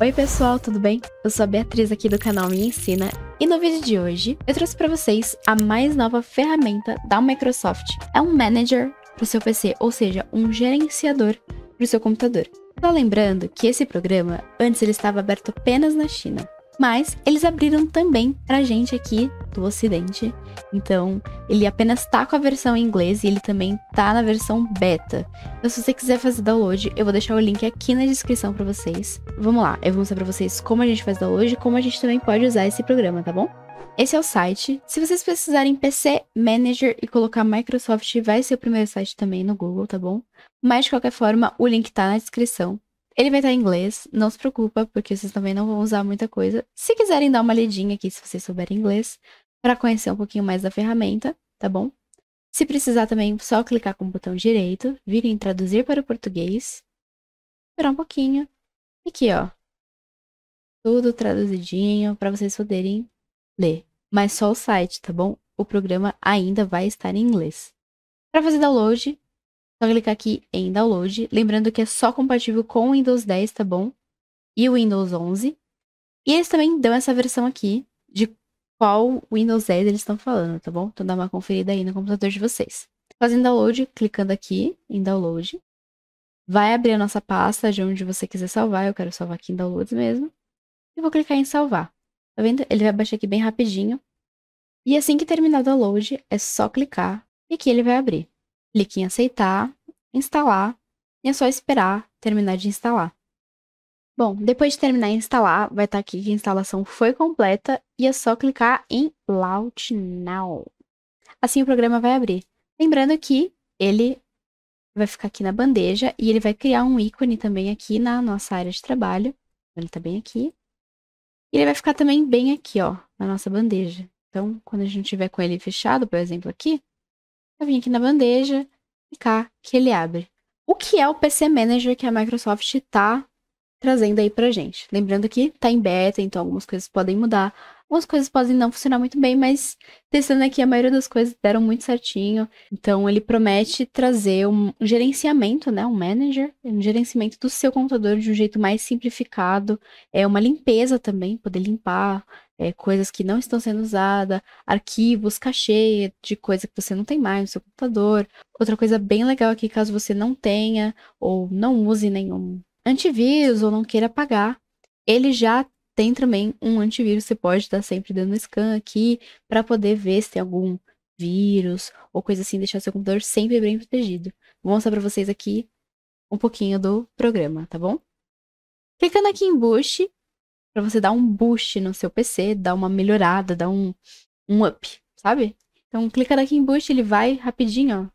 Oi pessoal, tudo bem? Eu sou a Beatriz aqui do canal Me Ensina e no vídeo de hoje eu trouxe para vocês a mais nova ferramenta da Microsoft. É um manager para o seu PC, ou seja, um gerenciador para o seu computador. Só lembrando que esse programa antes ele estava aberto apenas na China. Mas eles abriram também pra gente aqui do Ocidente. Então, ele apenas tá com a versão em inglês e ele também tá na versão beta. Então, se você quiser fazer download, eu vou deixar o link aqui na descrição para vocês. Vamos lá, eu vou mostrar para vocês como a gente faz download e como a gente também pode usar esse programa, tá bom? Esse é o site. Se vocês precisarem PC Manager e colocar Microsoft, vai ser o primeiro site também no Google, tá bom? Mas de qualquer forma, o link tá na descrição. Ele vai estar em inglês, não se preocupa, porque vocês também não vão usar muita coisa. Se quiserem dar uma lidinha aqui, se vocês souberem inglês, para conhecer um pouquinho mais da ferramenta, tá bom? Se precisar também, só clicar com o botão direito, vir em traduzir para o português, esperar um pouquinho. e Aqui, ó, tudo traduzidinho para vocês poderem ler. Mas só o site, tá bom? O programa ainda vai estar em inglês. Para fazer download, só clicar aqui em download. Lembrando que é só compatível com o Windows 10, tá bom? E o Windows 11. E eles também dão essa versão aqui de qual Windows 10 é eles estão falando, tá bom? Então dá uma conferida aí no computador de vocês. Fazendo download, clicando aqui em download. Vai abrir a nossa pasta de onde você quiser salvar. Eu quero salvar aqui em downloads mesmo. E vou clicar em salvar. Tá vendo? Ele vai baixar aqui bem rapidinho. E assim que terminar o download, é só clicar e aqui ele vai abrir clique em aceitar, instalar e é só esperar terminar de instalar. Bom, depois de terminar de instalar, vai estar tá aqui que a instalação foi completa e é só clicar em Launch Now. Assim o programa vai abrir. Lembrando que ele vai ficar aqui na bandeja e ele vai criar um ícone também aqui na nossa área de trabalho. Ele está bem aqui. E ele vai ficar também bem aqui, ó, na nossa bandeja. Então, quando a gente tiver com ele fechado, por exemplo, aqui, vai vir aqui na bandeja, clicar que ele abre. O que é o PC Manager que a Microsoft está trazendo aí para gente? Lembrando que está em beta, então algumas coisas podem mudar, algumas coisas podem não funcionar muito bem, mas testando aqui a maioria das coisas deram muito certinho. Então ele promete trazer um gerenciamento, né, um manager, um gerenciamento do seu computador de um jeito mais simplificado, é uma limpeza também, poder limpar é, coisas que não estão sendo usadas, arquivos, cachê de coisa que você não tem mais no seu computador. Outra coisa bem legal aqui, é caso você não tenha ou não use nenhum antivírus ou não queira pagar, ele já tem também um antivírus, você pode estar sempre dando scan aqui para poder ver se tem algum vírus ou coisa assim, deixar seu computador sempre bem protegido. Vou mostrar para vocês aqui um pouquinho do programa, tá bom? Clicando aqui em Boost, para você dar um boost no seu PC, dar uma melhorada, dar um, um up, sabe? Então clica aqui em boost, ele vai rapidinho, ó.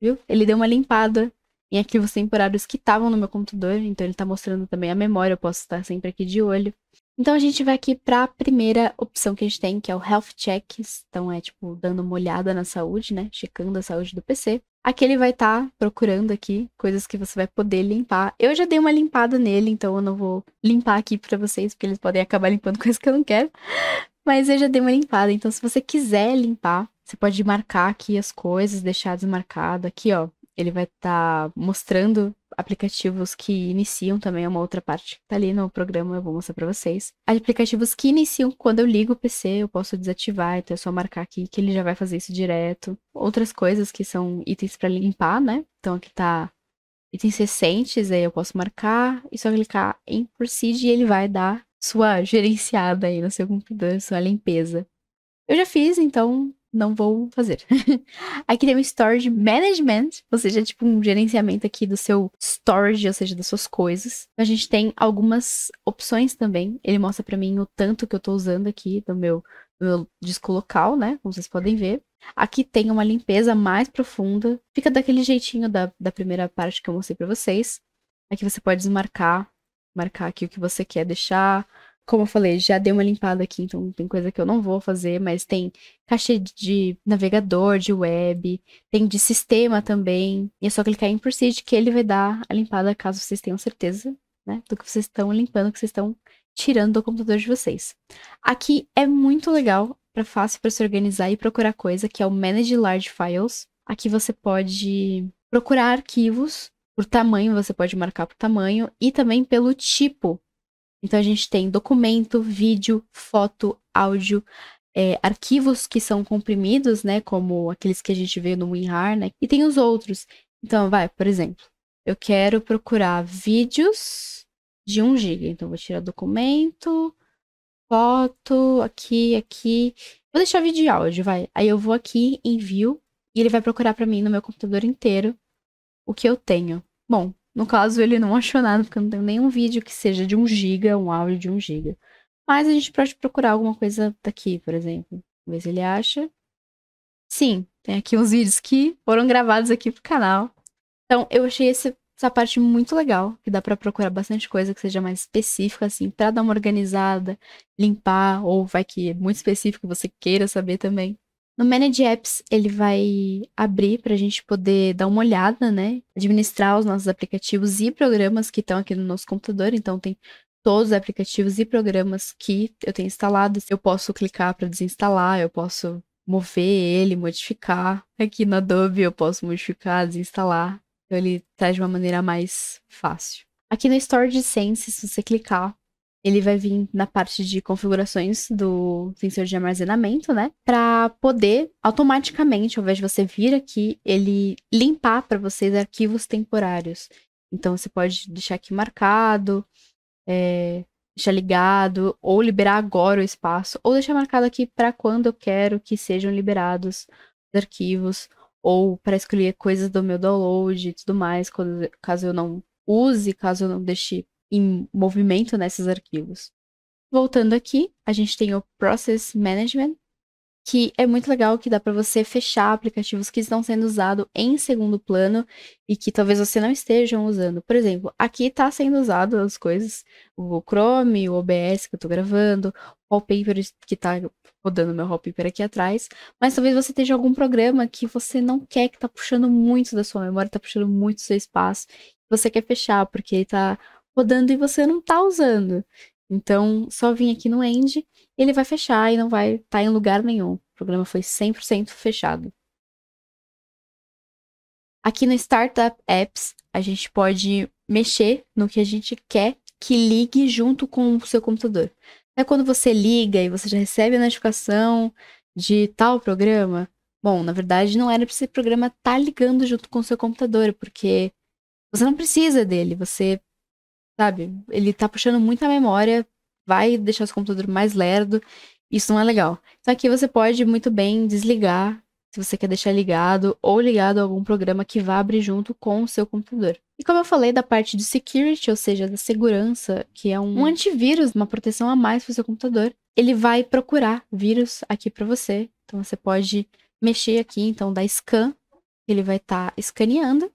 Viu? Ele deu uma limpada em arquivos temporários que estavam no meu computador, então ele está mostrando também a memória, eu posso estar sempre aqui de olho. Então a gente vai aqui para a primeira opção que a gente tem, que é o Health Check, então é tipo dando uma olhada na saúde, né, checando a saúde do PC. Aqui ele vai estar tá procurando aqui coisas que você vai poder limpar. Eu já dei uma limpada nele, então eu não vou limpar aqui para vocês, porque eles podem acabar limpando coisas que eu não quero. Mas eu já dei uma limpada, então se você quiser limpar, você pode marcar aqui as coisas, deixar desmarcado. Aqui, ó, ele vai estar tá mostrando aplicativos que iniciam também é uma outra parte que tá ali no programa, eu vou mostrar para vocês. Aplicativos que iniciam quando eu ligo o PC, eu posso desativar, então é só marcar aqui que ele já vai fazer isso direto. Outras coisas que são itens para limpar, né? Então aqui tá itens recentes, aí eu posso marcar e só clicar em proceed e ele vai dar sua gerenciada aí no seu computador, sua limpeza. Eu já fiz, então não vou fazer. aqui tem o Storage Management, ou seja, tipo um gerenciamento aqui do seu storage, ou seja, das suas coisas. A gente tem algumas opções também. Ele mostra para mim o tanto que eu tô usando aqui do meu, do meu disco local, né? Como vocês podem ver. Aqui tem uma limpeza mais profunda. Fica daquele jeitinho da, da primeira parte que eu mostrei para vocês. Aqui você pode desmarcar, marcar aqui o que você quer deixar, como eu falei, já dei uma limpada aqui, então tem coisa que eu não vou fazer, mas tem caixa de navegador, de web, tem de sistema também. E é só clicar em proceed que ele vai dar a limpada caso vocês tenham certeza, né, do que vocês estão limpando, que vocês estão tirando do computador de vocês. Aqui é muito legal para fácil para se organizar e procurar coisa, que é o Manage Large Files. Aqui você pode procurar arquivos por tamanho, você pode marcar por tamanho e também pelo tipo então a gente tem documento, vídeo, foto, áudio, é, arquivos que são comprimidos, né? Como aqueles que a gente vê no WinRAR, né? E tem os outros. Então, vai, por exemplo, eu quero procurar vídeos de 1 GB. Então, vou tirar documento, foto, aqui, aqui. Vou deixar vídeo e áudio, vai. Aí eu vou aqui, envio, e ele vai procurar para mim no meu computador inteiro o que eu tenho. Bom, no caso, ele não achou nada, porque eu não tenho nenhum vídeo que seja de 1 giga, um áudio de 1 giga. Mas a gente pode procurar alguma coisa daqui, por exemplo. Ver se ele acha. Sim, tem aqui uns vídeos que foram gravados aqui pro canal. Então, eu achei esse, essa parte muito legal, que dá para procurar bastante coisa que seja mais específica, assim, para dar uma organizada, limpar, ou vai que é muito específico você queira saber também. No Manage Apps, ele vai abrir para a gente poder dar uma olhada, né? Administrar os nossos aplicativos e programas que estão aqui no nosso computador. Então, tem todos os aplicativos e programas que eu tenho instalados. Eu posso clicar para desinstalar, eu posso mover ele, modificar. Aqui no Adobe, eu posso modificar, desinstalar. Então, ele está de uma maneira mais fácil. Aqui no Storage Sense, se você clicar, ele vai vir na parte de configurações do sensor de armazenamento, né? Para poder automaticamente, ao invés de você vir aqui, ele limpar para vocês arquivos temporários. Então você pode deixar aqui marcado, é, deixar ligado, ou liberar agora o espaço, ou deixar marcado aqui para quando eu quero que sejam liberados os arquivos, ou para escolher coisas do meu download e tudo mais, quando, caso eu não use, caso eu não deixe em movimento nesses arquivos. Voltando aqui, a gente tem o Process Management, que é muito legal que dá para você fechar aplicativos que estão sendo usados em segundo plano e que talvez você não esteja usando. Por exemplo, aqui está sendo usado as coisas, o Chrome, o OBS que eu estou gravando, o Wallpaper que está rodando meu Wallpaper aqui atrás, mas talvez você tenha algum programa que você não quer, que está puxando muito da sua memória, está puxando muito do seu espaço, você quer fechar, porque ele está rodando e você não tá usando. Então, só vim aqui no end, ele vai fechar e não vai estar tá em lugar nenhum. O programa foi 100% fechado. Aqui no Startup Apps, a gente pode mexer no que a gente quer que ligue junto com o seu computador. É quando você liga e você já recebe a notificação de tal programa. Bom, na verdade, não era para esse programa estar tá ligando junto com o seu computador, porque você não precisa dele, você Sabe? Ele tá puxando muita memória, vai deixar seu computador mais lerdo. Isso não é legal. Então aqui você pode muito bem desligar, se você quer deixar ligado, ou ligado a algum programa que vá abrir junto com o seu computador. E como eu falei da parte de security, ou seja, da segurança, que é um, um antivírus, uma proteção a mais para o seu computador, ele vai procurar vírus aqui para você. Então você pode mexer aqui, então, da scan, ele vai estar tá escaneando,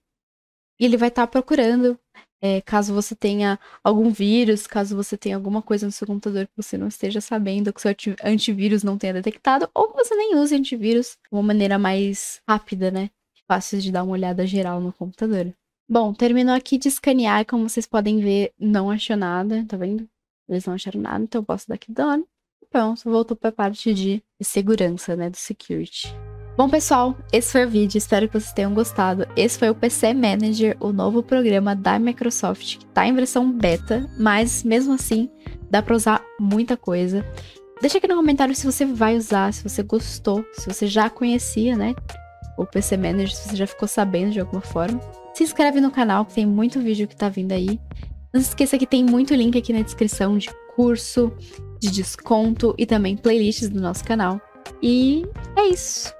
e ele vai estar tá procurando é, caso você tenha algum vírus, caso você tenha alguma coisa no seu computador que você não esteja sabendo, que o seu antivírus não tenha detectado, ou que você nem use antivírus de uma maneira mais rápida, né? Fácil de dar uma olhada geral no computador. Bom, terminou aqui de escanear, como vocês podem ver, não achou nada, tá vendo? Eles não acharam nada, então eu posso dar aqui done. Pronto, voltou para a parte de segurança, né, do security. Bom, pessoal, esse foi o vídeo, espero que vocês tenham gostado. Esse foi o PC Manager, o novo programa da Microsoft, que está em versão beta, mas mesmo assim dá para usar muita coisa. Deixa aqui no comentário se você vai usar, se você gostou, se você já conhecia, né? O PC Manager, se você já ficou sabendo de alguma forma. Se inscreve no canal, que tem muito vídeo que tá vindo aí. Não se esqueça que tem muito link aqui na descrição de curso, de desconto e também playlists do nosso canal. E é isso.